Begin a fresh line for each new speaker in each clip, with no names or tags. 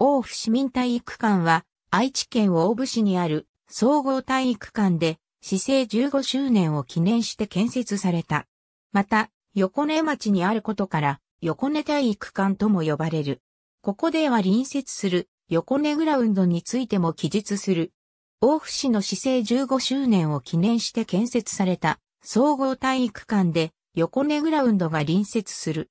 大府
市民体育館は、愛知県大府市にある総合体育館で、市政15周年を記念して建設された。また、横根町にあることから、横根体育館とも呼ばれる。ここでは隣接する横根グラウンドについても記述する。大府市の市政15周年を記念して建設された総合体育館で横根グラウンドが隣接する。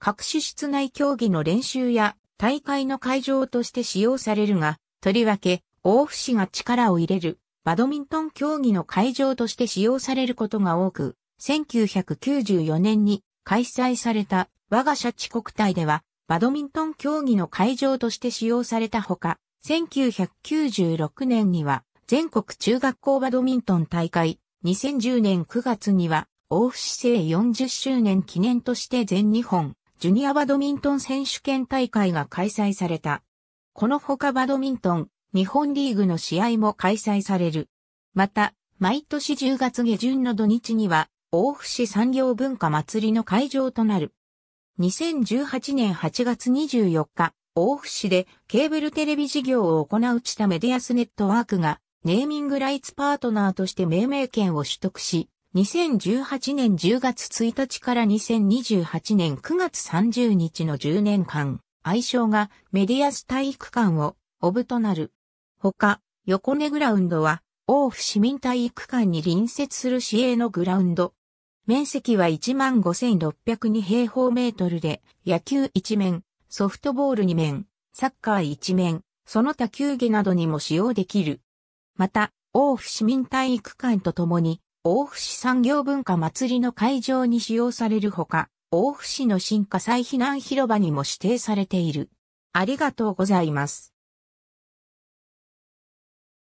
各種室内競技の練習や大会の会場として使用されるが、とりわけ、大府市が力を入れる、バドミントン競技の会場として使用されることが多く、1994年に開催された我が社地国体では、バドミントン競技の会場として使用されたほか、1996年には全国中学校バドミントン大会、2010年9月には、大府市政40周年記念として全日本ジュニアバドミントン選手権大会が開催された。このほかバドミントン、日本リーグの試合も開催される。また、毎年10月下旬の土日には、大府市産業文化祭りの会場となる。2018年8月24日、大府市でケーブルテレビ事業を行うチタメディアスネットワークが、ネーミングライツパートナーとして命名権を取得し、2018年10月1日から2028年9月30日の10年間、愛称がメディアス体育館をオブとなる。ほか、横根グラウンドは、大府市民体育館に隣接する市営のグラウンド。面積は15,602平方メートルで、野球一面、ソフトボール二面、サッカー一面、その他球技などにも使用できる。また、大府市民体育館とともに、大府市産業文化祭りの会場に使用されるほか、大府市の新火災避難広場にも指定されている。ありがとうござ
います。